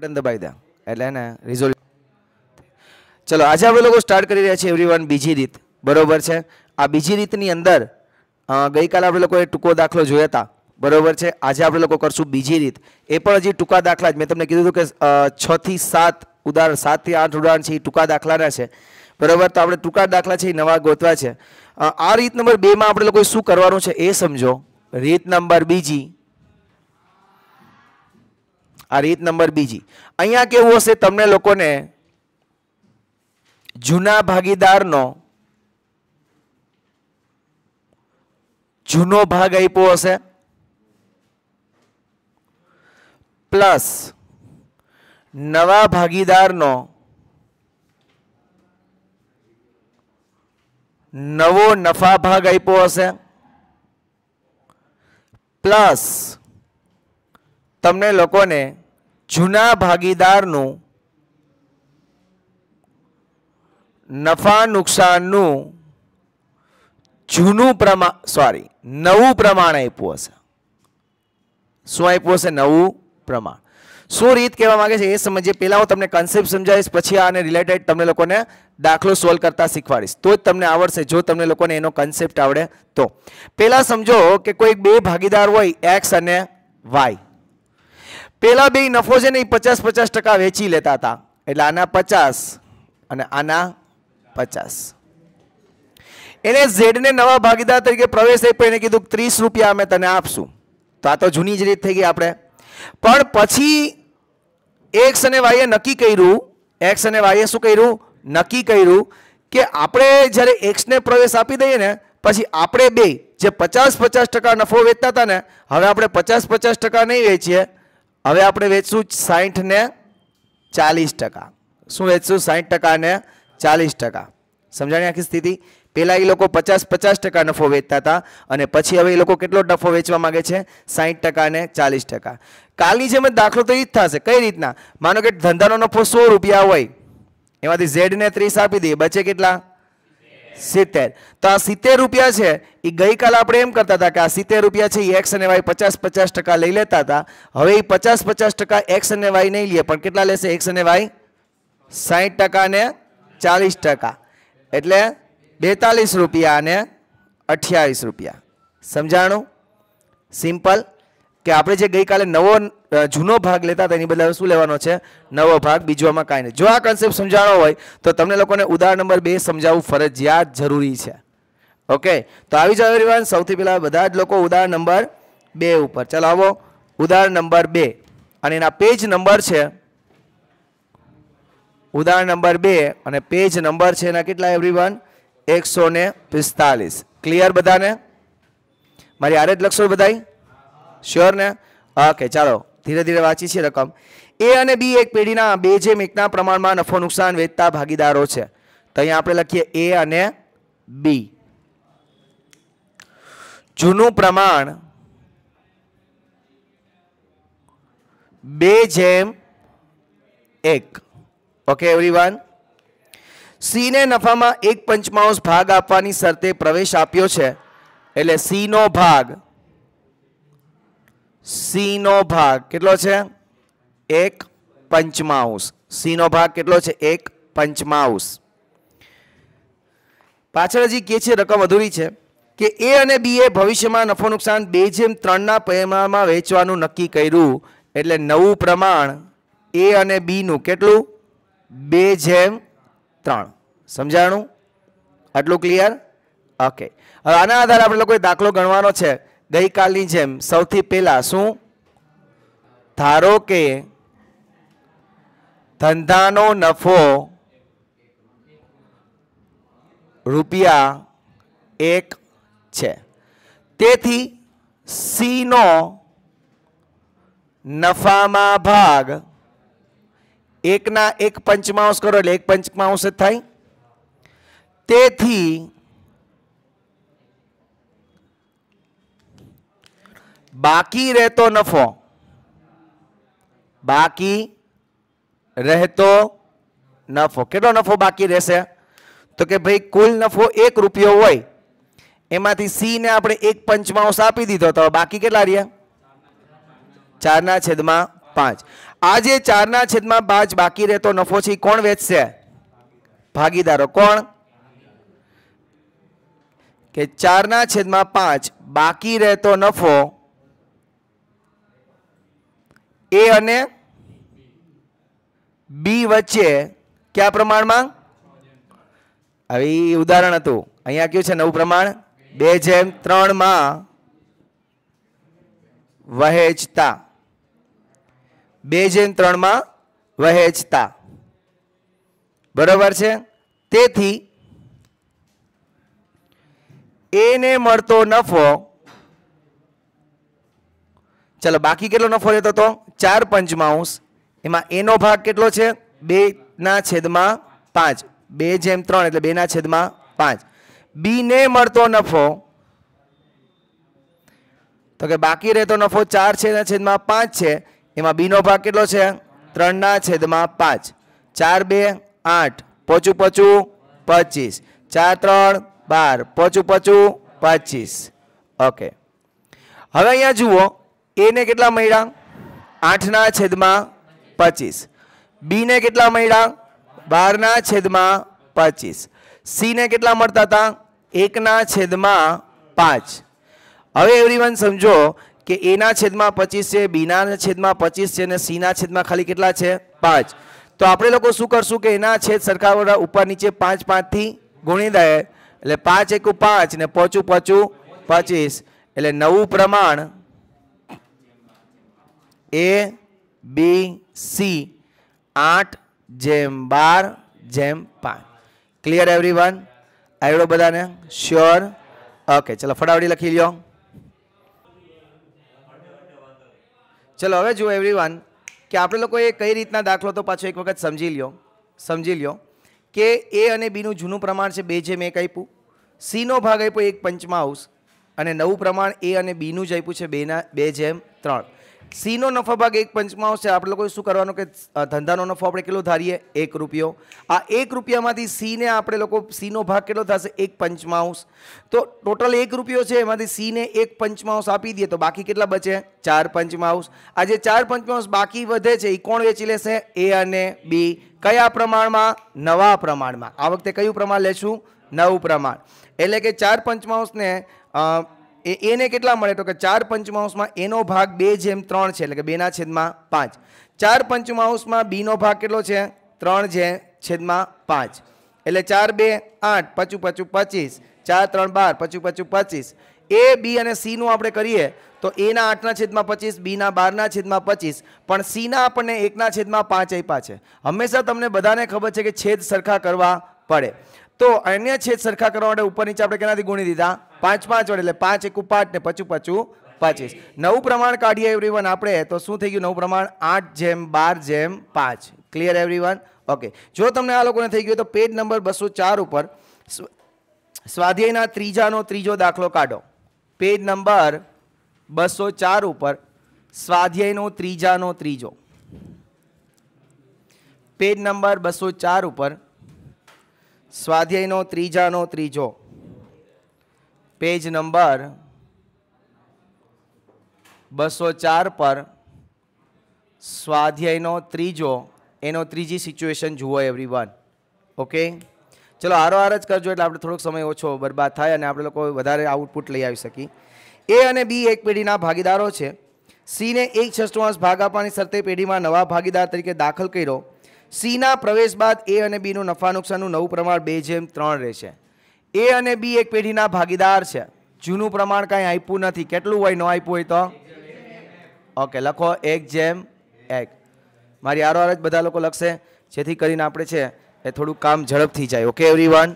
button દબાવી દે એટલે એને રિઝોલ્ટ ચલો આજે આપણે લોકો સ્ટાર્ટ કરી રહ્યા છીએ એવરીવન બીજી રીત બરોબર છે આ બીજી રીતની અંદર ગઈકાલે આપણે લોકોએ ટૂંકો દાખલો જોયા હતા બરોબર છે આજે આપણે લોકો કરશું બીજી રીત એ પણ હજી ટૂંકા દાખલા જ મેં તમને કીધું હતું કે છ થી સાત ઉદાહરણ સાતથી આઠ ઉદાહરણ છે એ ટૂંકા દાખલાના છે બરાબર તો આપણે ટૂંકા દાખલા છે એ નવા ગોતવા છે આ રીત નંબર બેમાં આપણે લોકોએ શું કરવાનું છે એ સમજો રીત નંબર બીજી આ રીત નંબર બીજી અહીંયા કેવું હશે તમને લોકો ને જૂના ભાગીદાર નો જૂનો ભાગ આઈપો હશે પ્લસ નવા ભાગીદાર નો નવો નફા ભાગ આઈપો હશે પ્લસ તમને લોકોને જૂના ભાગીદારનું નફા નુકસાનનું જૂનું પ્રમાણ સોરી નવું પ્રમાણ આપ્યું હશે શું આપ્યું હશે નવું પ્રમાણ શું રીત કહેવા માંગે છે એ સમજીએ પહેલાં હું તમને કન્સેપ્ટ સમજાવીશ પછી આને રિલેટેડ તમને લોકોને દાખલો સોલ્વ કરતા શીખવાડીશ તો જ તમને આવડશે જો તમને લોકોને એનો કન્સેપ્ટ આવડે તો પહેલાં સમજો કે કોઈ બે ભાગીદાર હોય એક્સ અને વાય પેલા બે નફો છે ને એ પચાસ પચાસ ટકા વેચી લેતા હતા એટલે આના પચાસ અને આના પચાસ એને ઝેડને નવા ભાગીદાર તરીકે પ્રવેશ આપ્યો એને કીધું ત્રીસ રૂપિયા અમે તને આપશું તો આ તો જૂની જ રીત થઈ ગઈ આપણે પણ પછી એક્સ અને વાઈએ નક્કી કર્યું એક્સ અને વાઈએ શું કર્યું નક્કી કર્યું કે આપણે જ્યારે એક્સને પ્રવેશ આપી દઈએ ને પછી આપણે બે જે પચાસ પચાસ ટકા નફો વેચતા હતા ને હવે આપણે પચાસ પચાસ ટકા નહીં વેચીએ હવે આપણે વેચશું સાહીઠ ચાલીસ ટકા શું વેચશું સાહીઠ ટકાને ચાલીસ ટકા સમજાણી આખી સ્થિતિ પહેલાં એ લોકો પચાસ પચાસ ટકા નફો વેચતા હતા અને પછી હવે એ લોકો કેટલો નફો વેચવા માગે છે સાહીઠ ટકા ને ચાલીસ ટકા કાલની જેમ દાખલો તો એ જ થશે કઈ રીતના માનો કે ધંધાનો નફો સો રૂપિયા હોય એમાંથી ઝેડને ત્રીસ આપી દઈએ બચે કેટલા સિત્તેર તો આ સિત્તેર રૂપિયા છે એ ગઈકાલ આપણે એમ કરતા હતા કે આ સિત્તેર રૂપિયા છે એ એક્સ અને વાય પચાસ પચાસ ટકા લઈ લેતા હતા હવે એ પચાસ પચાસ ટકા એક્સ અને વાય નહીં લે પણ કેટલા લેશે એક્સ અને વાય સાહીઠ ટકા ને ચાલીસ ટકા એટલે બેતાલીસ રૂપિયા અને અઠ્યાવીસ રૂપિયા સમજાણું સિમ્પલ કે આપણે જે ગઈકાલે નવો જૂનો ભાગ લેતા હતા એની બદલે શું લેવાનો છે નવો ભાગ બીજોમાં કાંઈ નહીં જો આ કન્સેપ્ટ સમજાણો હોય તો તમને લોકોને ઉદાહરણ નંબર બે સમજાવવું ફરજિયાત જરૂરી છે ઓકે તો આવી જાવ એવરીવન સૌથી પહેલાં બધા જ લોકો ઉદાહરણ નંબર બે ઉપર ચાલો આવો ઉદાહરણ નંબર બે અને એના પેજ નંબર છે ઉદાહરણ નંબર બે અને પેજ નંબર છે એના કેટલા એવરીવન એકસો ને પિસ્તાલીસ ક્લિયર બધાને મારી આરે જ લખશો બધાય શ્યોર ને ઓકે ચાલો ધીરે ધીરે વાંચી છે રકમ એ અને બી એક પેઢીના બે જે એકના પ્રમાણમાં નફો નુકસાન વેચતા ભાગીદારો છે તો અહીંયા આપણે લખીએ એ અને બી જૂનું પ્રમાણ બે જેમ એક ઓકે એવરીવન સીને નફામાં એક પંચમાંશ ભાગ આપવાની શરતે પ્રવેશ આપ્યો છે એટલે સીનો ભાગ સીનો ભાગ કેટલો છે એક પંચમાંશ સીનો ભાગ કેટલો છે એક પંચમાંશ પાછળ હજી કે છે રકમ અધૂરી છે કે એ અને બી એ ભવિષ્યમાં નફો નુકસાન બે જેમ ત્રણના પ્રમાણમાં વેચવાનું નક્કી કર્યું એટલે નવું પ્રમાણ એ અને બીનું કેટલું બે જેમ ત્રણ સમજાણું આટલું ક્લિયર ઓકે હવે આના આધારે આપણે લોકોએ દાખલો ગણવાનો છે ગઈકાલની જેમ સૌથી પહેલાં શું ધારો કે ધંધાનો નફો રૂપિયા એક છે તેથી સીનો નફામાં ભાગ એકના એક પંચમાંશ કરો એટલે એક પંચમાંશ થાય તેથી બાકી રહેતો નફો બાકી રહેતો નફો કેટલો નફો બાકી રહેશે તો કે ભાઈ કુલ નફો એક રૂપિયો હોય એમાંથી સીને આપણે એક પંચમાંશ આપી દીધો તો બાકી કેટલા રહ્યા ચારના છેદમાં પાંચ આ જે ચારના છેદમાં પાંચ બાકી રહેતો નફો છે કોણ વેચશે ભાગીદારો કોણ કે ચારના છેદમાં પાંચ બાકી રહેતો નફો એ અને બી વચ્ચે કયા પ્રમાણમાં હવે એ ઉદાહરણ હતું અહીંયા કયું છે નવું પ્રમાણ બે જેમ ત્રણમાં વહેજતા બે જેમ ત્રણમાં વહેજતા બરોબર છે તેથી એને મળતો નફો ચલો બાકી કેટલો નફો રહેતો હતો ચાર પંચમાંશ એમાં એનો ભાગ કેટલો છે બેના છેદમાં પાંચ બે જેમ ત્રણ એટલે બેના છેદમાં પાંચ બીને મળતો નફો તો કે બાકી રહેતો નફો ચાર છેદના છેદમાં પાંચ છે એમાં બીનો ભાગ કેટલો છે ત્રણના છેદમાં પાંચ ચાર બે આઠ પોચું પચું પચીસ ચાર ત્રણ બાર પોચું પચું પચીસ ઓકે હવે અહીંયા જુઓ એને કેટલા મળ્યા આઠના છેદમાં પચીસ બીને કેટલા મળ્યા બારના છેદમાં પચીસ સીને કેટલા મળતા હતા એકના છેદમાં પાંચ હવે એવરીવન સમજો કે એના છેદમાં પચીસ છે બીના છેદમાં પચીસ છે અને સીના છેદમાં ખાલી કેટલા છે પાંચ તો આપણે લોકો શું કરશું કે એના છેદ સરખાવાળા ઉપર નીચે પાંચ પાંચથી ગુણી દે એટલે પાંચ એકું પાંચ ને પોચું પોચું પચીસ એટલે નવું પ્રમાણ એ બી સી આઠ જેમ બાર જેમ પાંચ ક્લિયર એવરી વન આવડો બધાને શ્યોર ઓકે ચલો ફટાફટી લખી લ્યો ચલો હવે જુઓ એવરી વન કે આપણે લોકોએ કઈ રીતના દાખલો તો પાછો એક વખત સમજી લ્યો સમજી લ્યો કે એ અને બીનું જૂનું પ્રમાણ છે બે જે મેં આપ્યું સીનો ભાગ આપ્યો એક પંચમાંશ અને નવું પ્રમાણ એ અને બીનું જ આપ્યું છે બેના બે જેમ ત્રણ સીનો નફો ભાગ એક પંચમાં છે આપણે લોકોએ શું કરવાનું કે ધંધાનો નફો આપણે કેટલો ધારીએ એક રૂપિયો આ એક રૂપિયામાંથી સીને આપણે લોકો સીનો ભાગ કેટલો થશે એક પંચમાંશ તો ટોટલ એક રૂપિયો છે એમાંથી સીને એક પંચમાંશ આપી દઈએ તો બાકી કેટલા બચે ચાર પંચમાંશ આ જે ચાર પંચમાંશ બાકી વધે છે એ કોણ વેચી લેશે એ અને બી કયા પ્રમાણમાં નવા પ્રમાણમાં આ વખતે કયું પ્રમાણ લેશું નવું પ્રમાણ એટલે કે ચાર પંચમાંશને એ એને કેટલા મળે તો કે ચાર પંચમાંશમાં એનો ભાગ બે જેમ ત્રણ છે એટલે કે બેના છેદમાં પાંચ ચાર પંચમાંશમાં બીનો ભાગ કેટલો છે ત્રણ જે છેદમાં પાંચ એટલે ચાર બે આઠ પચું પચું પચીસ ચાર ત્રણ બાર પચું પચું પચીસ એ બી અને સીનું આપણે કરીએ તો એના આઠના છેદમાં પચીસ બીના બારના છેદમાં પચીસ પણ સીના આપણને એકના છેદમાં પાંચ આપ્યા છે હંમેશા તમને બધાને ખબર છે કે છેદ સરખા કરવા પડે તો અન્ય છેદ સરખા કરવા માટે ઉપર નીચે આપણે કેનાથી ગુણી દીધા પાંચ પાંચ વડે એટલે પાંચ એકું પાંચ ને પચું પચું પચીસ નવું પ્રમાણ કાઢીએ એવરીવન આપણે તો શું થઈ ગયું નવું પ્રમાણ આઠ જેમ બાર જેમ પાંચ ક્લિયર એવરીવન ઓકે જો તમને આ લોકોને થઈ ગયું તો પેજ નંબર બસો ચાર ઉપર સ્વાધ્યાયના ત્રીજાનો ત્રીજો દાખલો કાઢો પેજ નંબર બસો ચાર ઉપર સ્વાધ્યાયનો ત્રીજાનો ત્રીજો પેજ નંબર બસો ચાર ઉપર સ્વાધ્યાયનો ત્રીજાનો ત્રીજો પેજ નંબર બસો ચાર પર સ્વાધ્યાયનો ત્રીજો એનો ત્રીજી સિચ્યુએશન જુઓ એવરી વન ઓકે ચલો આરો આર જ કરજો એટલે આપણે થોડોક સમય ઓછો બરબાદ થાય અને આપણે લોકો વધારે આઉટપુટ લઈ આવી શકીએ એ અને બી એક પેઢીના ભાગીદારો છે સીને એક છઠ્ઠમાંશ ભાગ આપવાની શરતે પેઢીમાં નવા ભાગીદાર તરીકે દાખલ કર્યો સીના પ્રવેશ બાદ એ અને બીનું નફા નુકસાનનું નવું પ્રમાણ બે જેમ ત્રણ રહેશે એ અને બી એક પેઢીના ભાગીદાર છે જૂનું પ્રમાણ કાંઈ આપ્યું નથી કેટલું હોય ન આપ્યું હોય તો ઓકે લખો એક જેમ એક મારી આરો આર જ બધા લોકો લખશે જેથી કરીને આપણે છે એ થોડું કામ ઝડપથી જાય ઓકે એવરી વન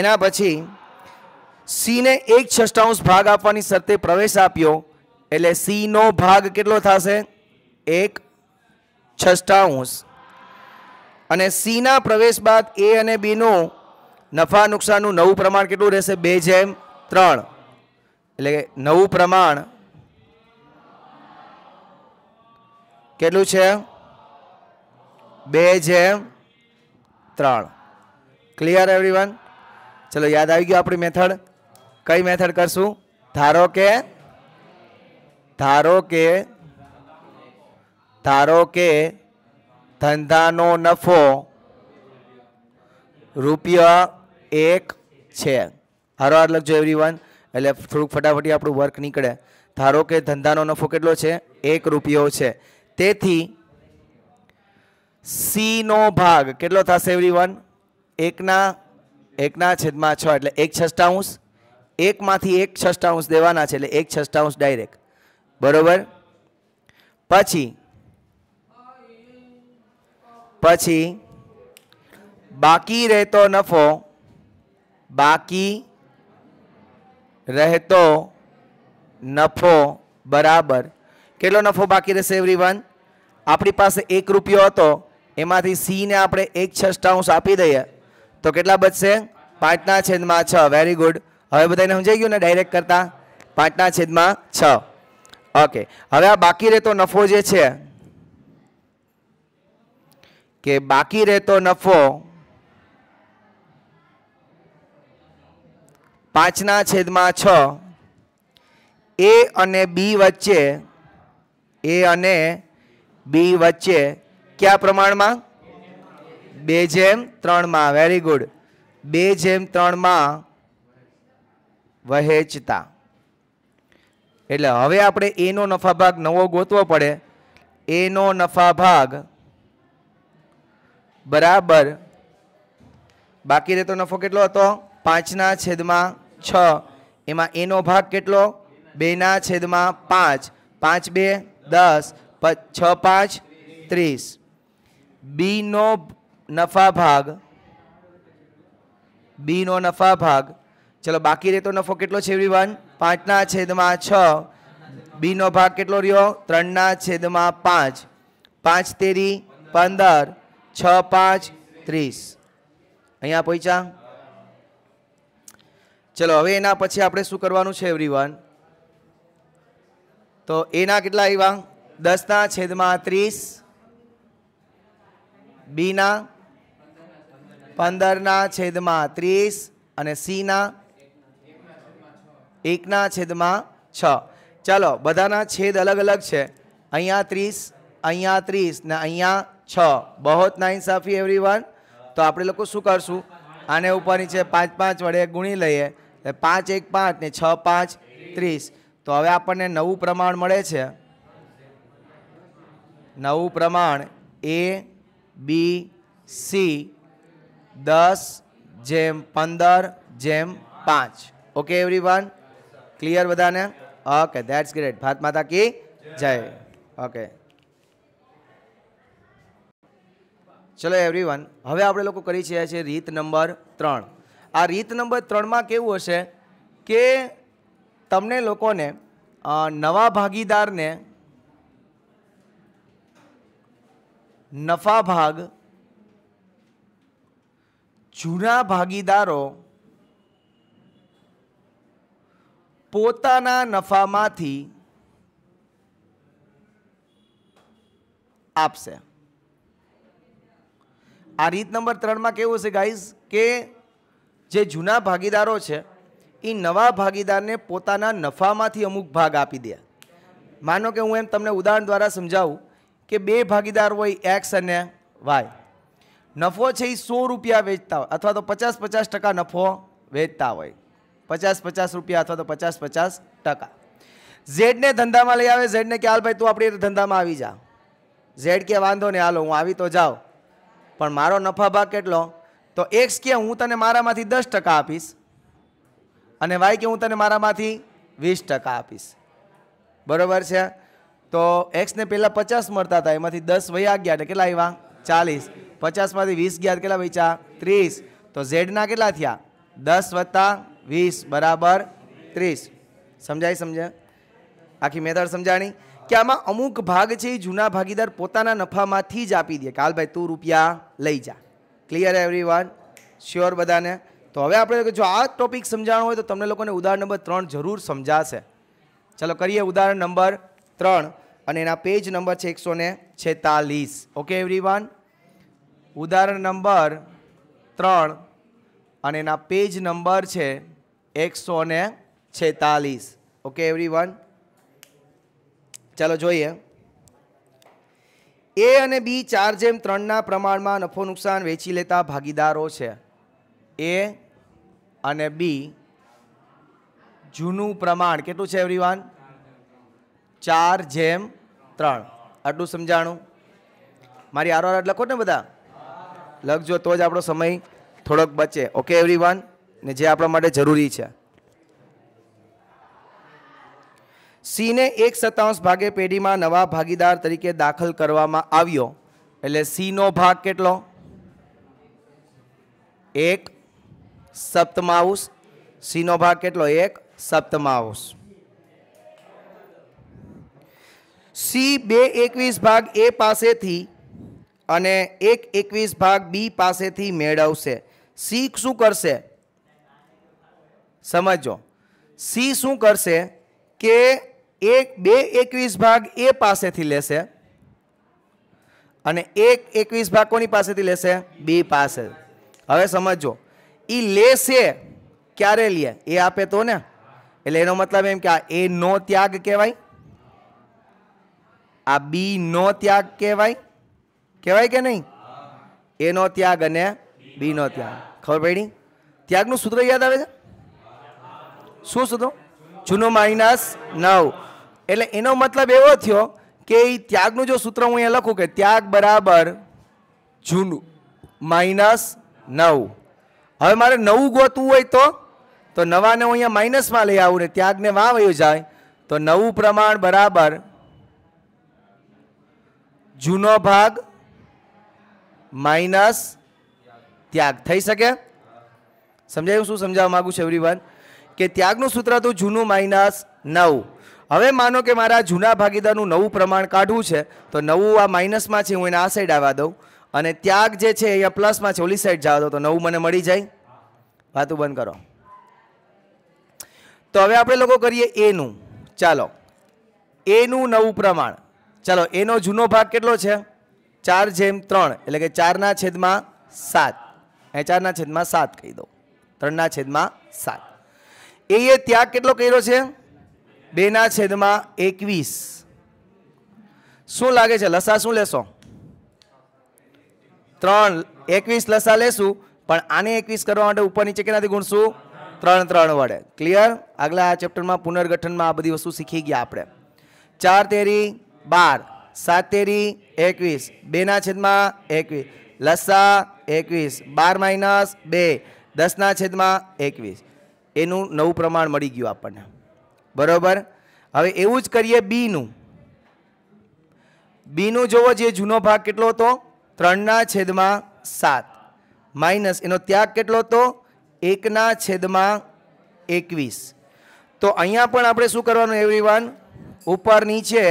એના પછી સીને એક છષ્ટાંશ ભાગ આપવાની શરતે પ્રવેશ આપ્યો એટલે સીનો ભાગ કેટલો થશે એક છષ્ટાઉંશ અને સીના પ્રવેશ બાદ એ અને બીનું નફા નુકસાનનું નવું પ્રમાણ કેટલું રહેશે બે જેમ ત્રણ એટલે નવું પ્રમાણ કેટલું છે બે જેમ ત્રણ ક્લિયર એવરીવન ચલો યાદ આવી ગયો આપણી મેથડ કઈ મેથડ કરશું ધારો કે ધારો કે ધારો કે ધંધાનો નફો રૂપિયા એક છે હારો હાર લખજો એવરી વન એટલે થોડુંક ફટાફટી આપણું વર્ક નીકળે ધારો કે ધંધાનો નફો કેટલો છે એક રૂપિયો છે તેથી સીનો ભાગ કેટલો થશે એવરી વન એકના એકના છેદમાં છ એટલે એક છષ્ટાંશ એકમાંથી એક છષ્ટાંશ દેવાના છે એટલે એક છષ્ટાંશ ડાયરેક્ટ બરોબર પછી પછી બાકી રહેતો નફો બાકી રહેતો નફો બરાબર કેટલો નફો બાકી રહેશે એવરીવન આપણી પાસે એક રૂપિયો હતો એમાંથી સીને આપણે એક છષ્ટાંશ આપી દઈએ તો કેટલા બચશે પાંચના છેદમાં છ વેરી ગુડ હવે બધાને સમજાઈ ગયું ને ડાયરેક્ટ કરતા પાંચના છેદમાં છ ઓકે હવે આ બાકી રહેતો નફો જે છે કે બાકી રહેતો નફો પાંચના છેદમાં છ એ અને બી વચ્ચે એ અને બી વચ્ચે કયા પ્રમાણમાં બે જેમ ત્રણમાં વેરી ગુડ બે જેમ ત્રણમાં વહેંચતા એટલે હવે આપણે એનો નફાભાગ નવો ગોતવો પડે એનો નફાભાગ બરાબર બાકી રહેતો નફો કેટલો હતો પાંચના છેદમાં છ એમાં એનો ભાગ કેટલો બેના છેદમાં પાંચ પાંચ બે દસ છ પાંચ ત્રીસ બીનો નફા ભાગ બીનો નફા ભાગ ચલો બાકી રહેતો નફો કેટલો છે એવરી વન પાંચના છેદમાં છ બીનો ભાગ કેટલો રહ્યો ત્રણના છેદમાં પાંચ પાંચ તેરી પંદર છ પાંચ ત્રીસ અહીંયા પહોંચ્યા ચલો હવે એના પછી આપણે શું કરવાનું છે એવરીવન તો એના કેટલા આવ્યા દસના છેદમાં ત્રીસ બીના પંદરના છેદમાં ત્રીસ અને સીના એકના છેદમાં છ ચાલો બધાના છેદ અલગ અલગ છે અહીંયા ત્રીસ અહીંયા ત્રીસ ને અહીંયા છ બહોત ના ઇન્સાફી એવરી તો આપણે લોકો શું કરશું આને ઉપર નીચે પાંચ પાંચ વડે ગુણી લઈએ એટલે પાંચ એક પાંચ ને છ પાંચ ત્રીસ તો હવે આપણને નવું પ્રમાણ મળે છે નવું પ્રમાણ એ બી સી દસ જેમ પંદર જેમ પાંચ ઓકે એવરી વન ક્લિયર બધાને ઓકે ધેટ્સ ગ્રેટ ભારત માતા કી જય ઓકે ચલો એવરીવન હવે આપણે લોકો કરી છે છીએ રીત નંબર ત્રણ આ રીત નંબર ત્રણમાં કેવું હશે કે તમને લોકોને નવા ભાગીદારને નફા ભાગ જૂના ભાગીદારો પોતાના નફામાંથી આપશે આ રીત નંબર ત્રણમાં કેવું છે ગાઈઝ કે જે જૂના ભાગીદારો છે એ નવા ભાગીદારને પોતાના નફામાંથી અમુક ભાગ આપી દે માનો કે હું એમ તમને ઉદાહરણ દ્વારા સમજાવું કે બે ભાગીદાર હોય એક્સ અને વાય નફો છે એ સો રૂપિયા વેચતા હોય અથવા તો પચાસ પચાસ ટકા નફો વેચતા હોય પચાસ પચાસ રૂપિયા અથવા તો પચાસ પચાસ ટકા ઝેડને ધંધામાં લઈ આવે ઝેડને કે હાલ ભાઈ તું આપણી ધંધામાં આવી જા ઝેડ કે વાંધો નહીં હાલો હું આવી તો જાઉં પણ મારો નફા ભાગ કેટલો તો એક્સ કે હું તને મારામાંથી દસ ટકા આપીશ અને વાય કે હું તને મારામાંથી વીસ ટકા આપીશ બરોબર છે તો એક્સને પહેલાં પચાસ મળતા હતા એમાંથી દસ વયા ગયા એટલે કેટલા આવ્યા ચાલીસ પચાસમાંથી વીસ ગયા કેટલા વેચા ત્રીસ તો ઝેડના કેટલા થયા દસ વત્તા વીસ બરાબર ત્રીસ સમજાય સમજાય આખી મેથડ સમજાણી કે આમાં અમુક ભાગ છે એ જૂના ભાગીદાર પોતાના નફામાંથી જ આપી દે કાલભાઈ તું રૂપિયા લઈ જા ક્લિયર એવરી વન શ્યોર બધાને તો હવે આપણે જો આ ટોપિક સમજાણો હોય તો તમને લોકોને ઉદાહરણ નંબર ત્રણ જરૂર સમજાશે ચલો કરીએ ઉદાહરણ નંબર ત્રણ અને એના પેજ નંબર છે એકસો ને છેતાલીસ ઓકે એવરી વન ઉદાહરણ નંબર ત્રણ અને એના પેજ નંબર છે એકસો ને છેતાલીસ ઓકે એવરી વન ચાલો જોઈએ એ અને બી ચાર જેમ ત્રણના પ્રમાણમાં નફો નુકસાન વેચી લેતા ભાગીદારો છે એ અને બી જૂનું પ્રમાણ કેટલું છે એવરી વન ચાર જેમ ત્રણ આટલું સમજાણું મારી આરો લખો ને બધા લખજો તો જ આપણો સમય થોડોક બચે ઓકે એવરી વન ને જે આપણા માટે જરૂરી છે સીને એક સત્તાવંશ ભાગે પેઢીમાં નવા ભાગીદાર તરીકે દાખલ કરવામાં આવ્યો એટલે સીનો ભાગ કેટલો એક સપ્તમાઉસ સીનો ભાગ કેટલો એક સપ્તમાઉસ સી બે એકવીસ ભાગ એ પાસેથી અને એક એકવીસ ભાગ બી પાસેથી મેળવશે સી શું કરશે સમજો સી શું કરશે કે એક બે એકવીસ ભાગ એ પાસેથી લેશે અને એક એકવીસ ભાગ કોની પાસેથી લેશે બી પાસે હવે સમજો એ લેશે ક્યારે લે એ આપે તો ને એટલે એનો મતલબ એમ કે આ એ નો ત્યાગ કહેવાય આ બી નો ત્યાગ કહેવાય કહેવાય કે નહીં એનો ત્યાગ અને બીનો ત્યાગ ખબર પડી ત્યાગનું સૂત્ર યાદ આવે છે શું શોધો જૂનો માઇનસ નવ એટલે એનો મતલબ એવો થયો કે એ ત્યાગનું જો સૂત્ર હું અહીંયા લખું કે ત્યાગ બરાબર જૂનું માઇનસ નવ હવે મારે નવું ગોતવું હોય તો તો નવાને હું અહીંયા માઇનસમાં લઈ આવું ને ત્યાગને વાં વયું જાય તો નવું પ્રમાણ બરાબર જૂનો ભાગ માઇનસ ત્યાગ થઈ શકે સમજાયું શું સમજાવવા માગું છું એવરી વન કે ત્યાગનું સૂત્ર હતું જૂનું માઇનસ નવ હવે માનો કે મારા જૂના ભાગીદારનું નવું પ્રમાણ કાઢવું છે તો નવું આ માઇનસમાં છે હું એને આ સાઈડ આવવા દઉં અને ત્યાગ જે છે અહીંયા પ્લસમાં છે ઓલી સાઈડ જવા દો તો નવું મને મળી જાય વાતું બંધ કરો તો હવે આપણે લોકો કરીએ એનું ચાલો એનું નવું પ્રમાણ ચાલો એનો જૂનો ભાગ કેટલો છે ચાર જેમ ત્રણ એટલે કે ચારના છેદમાં સાત એ ચારના છેદમાં સાત કહી દો ત્રણના છેદમાં સાત એ ત્યાગ કેટલો કર્યો છે બેના છેદમાં એકવીસ શું લાગે છે લસા શું લેશો ત્રણ એકવીસ લસા લેશું પણ આને એકવીસ કરવા માટે ઉપર નીચે કેનાથી ગુણશું ત્રણ ત્રણ વડે ક્લિયર આગલા આ ચેપ્ટરમાં પુનર્ગઠનમાં આ બધી વસ્તુ શીખી ગયા આપણે ચાર તેરી બાર સાત તેરી એકવીસ બેના છેદમાં એકવીસ લસા એકવીસ બાર માઇનસ બે દસના છેદમાં એકવીસ એનું નવું પ્રમાણ મળી ગયું આપણને બરાબર હવે એવું જ કરીએ બીનું બીનું જોવો જે જૂનો ભાગ કેટલો હતો ત્રણના છેદમાં સાત માઇનસ એનો ત્યાગ કેટલો હતો એકના છેદમાં એકવીસ તો અહીંયા પણ આપણે શું કરવાનું એવરીવન ઉપર નીચે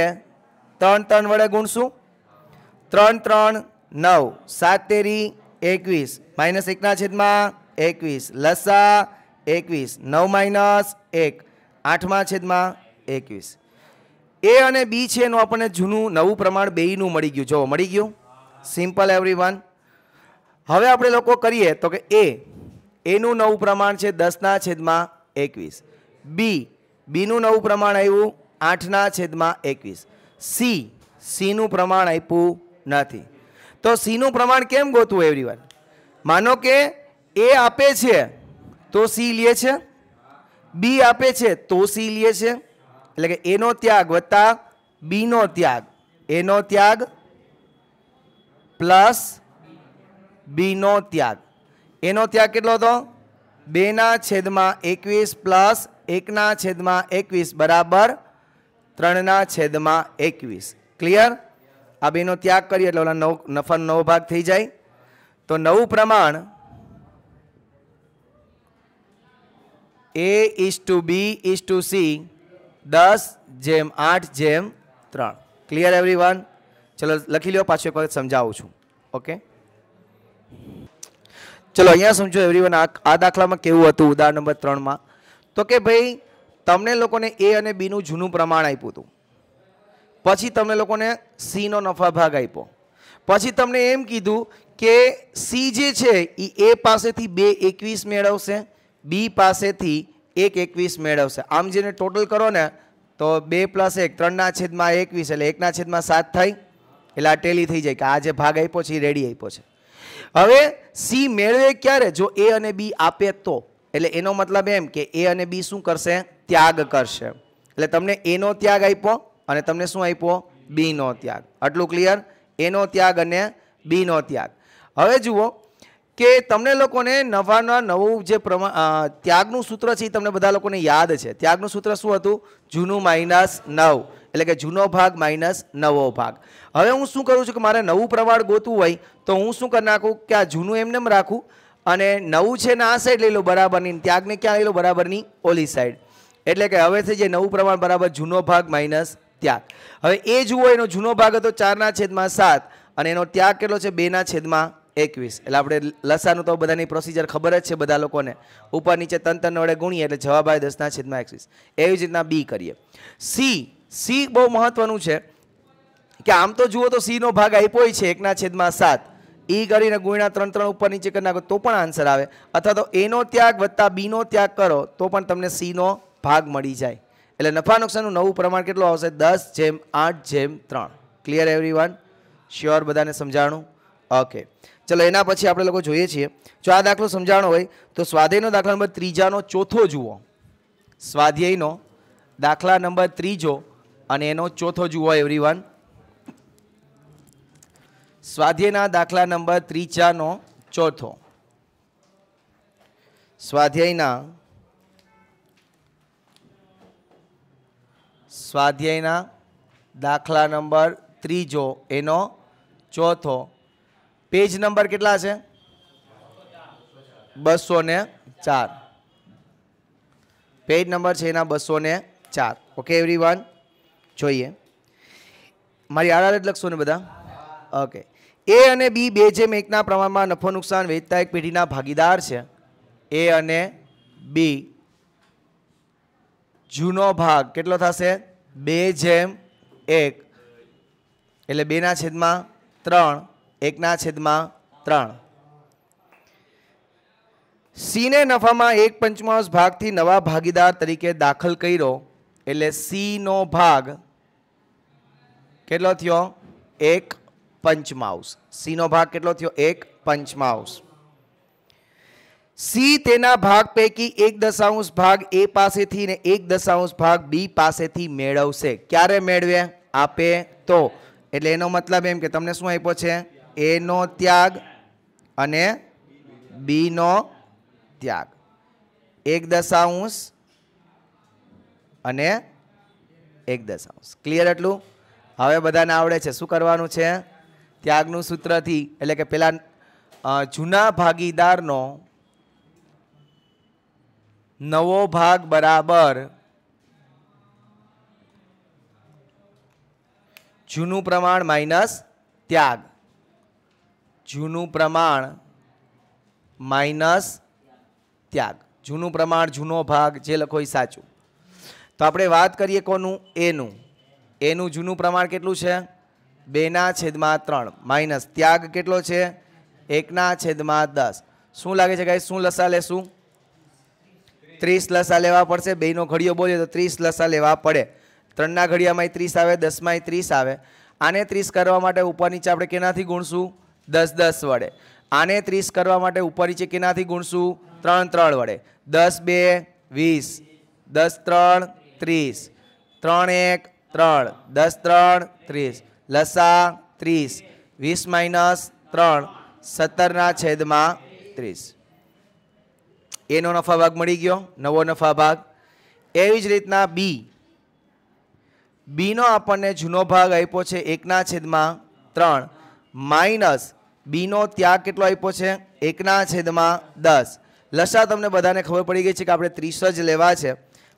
ત્રણ ત્રણ વડે ગુણશું ત્રણ ત્રણ નવ સાત તેરી એકવીસ માઇનસ એકના છેદમાં એકવીસ લસા એકવીસ નવ માઇનસ એક આઠમા છેદમાં એકવીસ એ અને બી છે એનું આપણને જૂનું નવું પ્રમાણ બેયનું મળી ગયું જો મળી ગયું સિમ્પલ એવરી હવે આપણે લોકો કરીએ તો કે એ એનું નવું પ્રમાણ છે દસના છેદમાં એકવીસ બી બીનું નવું પ્રમાણ આવ્યું આઠના છેદમાં એકવીસ સી સીનું પ્રમાણ આપ્યું નથી તો સીનું પ્રમાણ કેમ ગોતવું એવરી માનો કે એ આપે છે તો સી લે છે બી આપે છે તો સી લે છે એટલે કે એનો ત્યાગ વત્તા બીનો ત્યાગ એનો ત્યાગ પ્લસ બીનો ત્યાગ એનો ત્યાગ કેટલો હતો બેના છેદમાં એકવીસ પ્લસ એકના છેદમાં એકવીસ બરાબર ત્રણના છેદમાં એકવીસ ક્લિયર આ બેનો ત્યાગ કરીએ એટલે ઓલા નવ નફાનો નવો ભાગ થઈ જાય તો નવું પ્રમાણ A is to B is to C દસ જેમ આઠ જેમ ત્રણ ક્લિયર એવરી વન ચલો લખી લો પાછું એક સમજાવું છું ઓકે ચલો અહીંયા સમજો એવરી વન આ દાખલામાં કેવું હતું ઉદાહરણ નંબર ત્રણમાં તો કે ભાઈ તમને લોકોને એ અને બીનું જૂનું પ્રમાણ આપ્યું હતું પછી તમને લોકોને સીનો નફા ભાગ આપ્યો પછી તમને એમ કીધું કે સી જે છે એ એ પાસેથી બે એકવીસ મેળવશે બી પાસેથી એક એકવીસ મેળવશે આમ જેને ટોટલ કરો ને તો બે પ્લસ એક ત્રણના છેદમાં એકવીસ એટલે એકના છેદમાં સાત થાય એટલે આ ટેલી થઈ જાય કે આ જે ભાગ આપ્યો છે એ રેડી આપ્યો છે હવે સી મેળવે ક્યારે જો એ અને બી આપે તો એટલે એનો મતલબ એમ કે એ અને બી શું કરશે ત્યાગ કરશે એટલે તમને એનો ત્યાગ આપ્યો અને તમને શું આપ્યો બીનો ત્યાગ આટલું ક્લિયર એનો ત્યાગ અને બીનો ત્યાગ હવે જુઓ કે તમને લોકોને નવાના નવું જે પ્રમાણ ત્યાગનું સૂત્ર છે એ તમને બધા લોકોને યાદ છે ત્યાગનું સૂત્ર શું હતું જૂનું માઇનસ નવ એટલે કે જૂનો ભાગ માઇનસ નવો ભાગ હવે હું શું કરું છું કે મારે નવું પ્રવાળ ગોતવું હોય તો હું શું કરી નાખું કે આ જૂનું એમને રાખું અને નવું છે ને આ સાઈડ લઈ લો બરાબરની ત્યાગને ક્યાં લઈ લો બરાબરની ઓલી સાઈડ એટલે કે હવેથી જે નવું પ્રમાણ બરાબર જૂનો ભાગ માઇનસ ત્યાગ હવે એ જુઓ એનો જૂનો ભાગ હતો ચારના છેદમાં સાત અને એનો ત્યાગ કેટલો છે બેના છેદમાં એકવીસ એટલે આપણે લસાનું તો બધાની પ્રોસિજર ખબર જ છે બધા લોકોને ઉપર નીચે તન તંતન વડે ગુણીએ એટલે જવાબ આવે દસના છેદમાં એકવીસ એવી જ રીતના બી કરીએ સી સી બહુ મહત્વનું છે કે આમ તો જુઓ તો સીનો ભાગ આપ્યો છે એકના છેદમાં સાત ઈ કરીને ગુણ્યા ત્રણ ત્રણ ઉપર નીચે કરી નાખો તો પણ આન્સર આવે અથવા તો એનો ત્યાગ વત્તા બીનો ત્યાગ કરો તો પણ તમને સીનો ભાગ મળી જાય એટલે નફા નુકસાનનું નવું પ્રમાણ કેટલું આવશે દસ જેમ આઠ જેમ ત્રણ ક્લિયર એવરી વન શ્યોર બધાને સમજાણું ઓકે ચાલો એના પછી આપણે લોકો જોઈએ છીએ જો આ દાખલો સમજાણો હોય તો સ્વાધ્યાયનો દાખલા નંબર ત્રીજાનો ચોથો જુઓ સ્વાધ્યાયનો દાખલા નંબર ત્રીજો અને એનો ચોથો જુઓ એવરીવન સ્વાધ્યાયના દાખલા નંબર ત્રીજાનો ચોથો સ્વાધ્યાયના સ્વાધ્યાયના દાખલા નંબર ત્રીજો એનો ચોથો પેજ નંબર કેટલા છે બસો ને ચાર પેજ નંબર છે એના બસો ને ચાર ઓકે એવરી વન જોઈએ મારી આર જ લખશો ને બધા ઓકે એ અને બી બે જેમ એકના પ્રમાણમાં નફો નુકસાન વેચતા એક પેઢીના ભાગીદાર છે એ અને બી જૂનો ભાગ કેટલો થશે બે જેમ એક એટલે બેના છેદમાં ત્રણ એકના છેદમાં ત્રણ સીને નફામાં એક પંચમાંશ ભાગથી નવા ભાગીદાર તરીકે દાખલ કર્યો એટલે સીનો ભાગ કેટલો થયો એક પંચમાંશ સીનો ભાગ કેટલો થયો એક પંચમાંશ સી તેના ભાગ પૈકી એક દશાંશ ભાગ એ પાસેથી ને એક દશાંશ ભાગ બી પાસેથી મેળવશે ક્યારે મેળવે આપે તો એટલે એનો મતલબ એમ કે તમને શું આપ્યો છે એનો ત્યાગ અને બીનો ત્યાગ એક દશાંશ અને એક દશાંશ ક્લિયર એટલું હવે બધાને આવડે છે શું કરવાનું છે ત્યાગનું સૂત્રથી એટલે કે પેલા જૂના ભાગીદારનો નવો ભાગ બરાબર જૂનું પ્રમાણ માઇનસ ત્યાગ જૂનું પ્રમાણ માઇનસ ત્યાગ જૂનું પ્રમાણ જૂનો ભાગ જે લખો એ સાચું તો આપણે વાત કરીએ કોનું એનું એનું જૂનું પ્રમાણ કેટલું છે બેના છેદમાં ત્રણ માઇનસ ત્યાગ કેટલો છે એકના છેદમાં દસ શું લાગે છે ગાઈ શું લસા લેશું ત્રીસ લસા લેવા પડશે બેનો ઘડિયો બોલીએ તો ત્રીસ લસા લેવા પડે ત્રણના ઘડિયામાંય ત્રીસ આવે દસમાંય ત્રીસ આવે આને ત્રીસ કરવા માટે ઉપર નીચે આપણે કેનાથી ગુણશું દસ દસ વડે આને ત્રીસ કરવા માટે ઉપરી છે કેનાથી ગુણશું ત્રણ ત્રણ વડે દસ બે વીસ દસ ત્રણ ત્રીસ ત્રણ એક ત્રણ દસ ત્રણ ત્રીસ લસા ત્રીસ વીસ માઇનસ ત્રણ સત્તરના છેદમાં ત્રીસ એનો નફા ભાગ મળી ગયો નવો નફા ભાગ એવી જ રીતના બી બીનો આપણને જૂનો ભાગ આપ્યો છે એકના છેદમાં ત્રણ માઇનસ બીનો ત્યાગ કેટલો આપ્યો છે એકના છેદમાં દસ લસા તમને બધાને ખબર પડી ગઈ છે કે આપણે ત્રીસ જ લેવા છે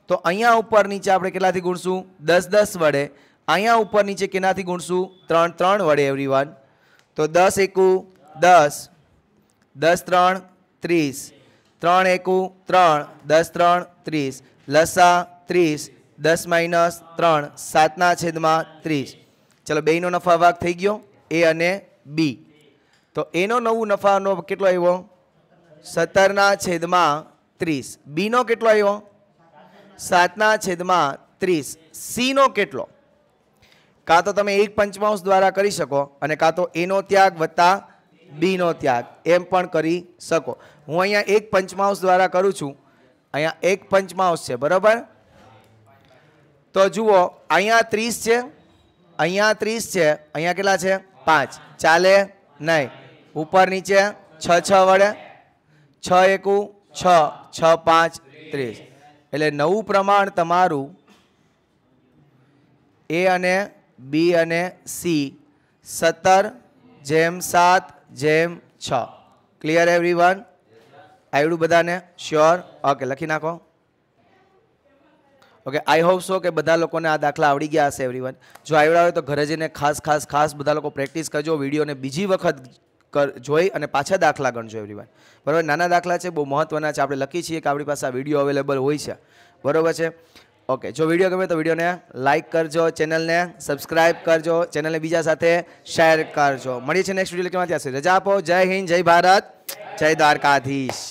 તો અહીંયા ઉપર નીચે આપણે કેટલાથી ગુણશું દસ દસ વડે અહીંયા ઉપર નીચે કેનાથી ગુણશું ત્રણ ત્રણ વડે એવરી તો દસ એકુ દસ દસ ત્રણ ત્રીસ ત્રણ એકુ ત્રણ દસ ત્રણ ત્રીસ લસા ત્રીસ દસ માઇનસ ત્રણ સાતના છેદમાં ત્રીસ ચલો બેનો નફા ભાગ થઈ ગયો એ અને બી તો એનો નવું નફાનો કેટલો આવ્યો સત્તરના છેદમાં ત્રીસ બીનો કેટલો આવ્યો સાતના છેદમાં ત્રીસ સીનો કેટલો કાં તો તમે એક પંચમાંશ દ્વારા કરી શકો અને કાં તો એનો ત્યાગ વત્તા બીનો ત્યાગ એમ પણ કરી શકો હું અહીંયા એક પંચમાંશ દ્વારા કરું છું અહીંયા એક પંચમાંશ છે બરાબર તો જુઓ અહીંયા ત્રીસ છે અહીંયા ત્રીસ છે અહીંયા કેટલા છે પાંચ ચાલે નહીં ઉપર નીચે છ છ વડે છ એકુ છ છ પાંચ ત્રીસ એટલે નવું પ્રમાણ તમારું એ અને બી અને સી સત્તર જેમ સાત જેમ છ ક્લિયર એવરી વન આવડું બધાને શ્યોર ઓકે લખી નાખો ઓકે આઈ હોપ સો કે બધા લોકોને આ દાખલા આવડી ગયા હશે એવરીવન જો આવડ્યા હોય તો ઘરે જઈને ખાસ ખાસ ખાસ બધા લોકો પ્રેક્ટિસ કરજો વિડીયોને બીજી વખત કર જોઈ અને પાછા દાખલા ગણજો એવરીવન બરાબર નાના દાખલા છે બહુ મહત્ત્વના છે આપણે લખીએ છીએ કે આપણી પાસે આ વિડીયો અવેલેબલ હોય છે બરાબર છે ઓકે જો વિડીયો ગમે તો વિડીયોને લાઇક કરજો ચેનલને સબસ્ક્રાઇબ કરજો ચેનલને બીજા સાથે શેર કરજો મળીએ છીએ નેક્સ્ટ વિડીયો લખીમાં ત્યાં રજા આપો જય હિન્દ જય ભારત જય દ્વારકાધીશ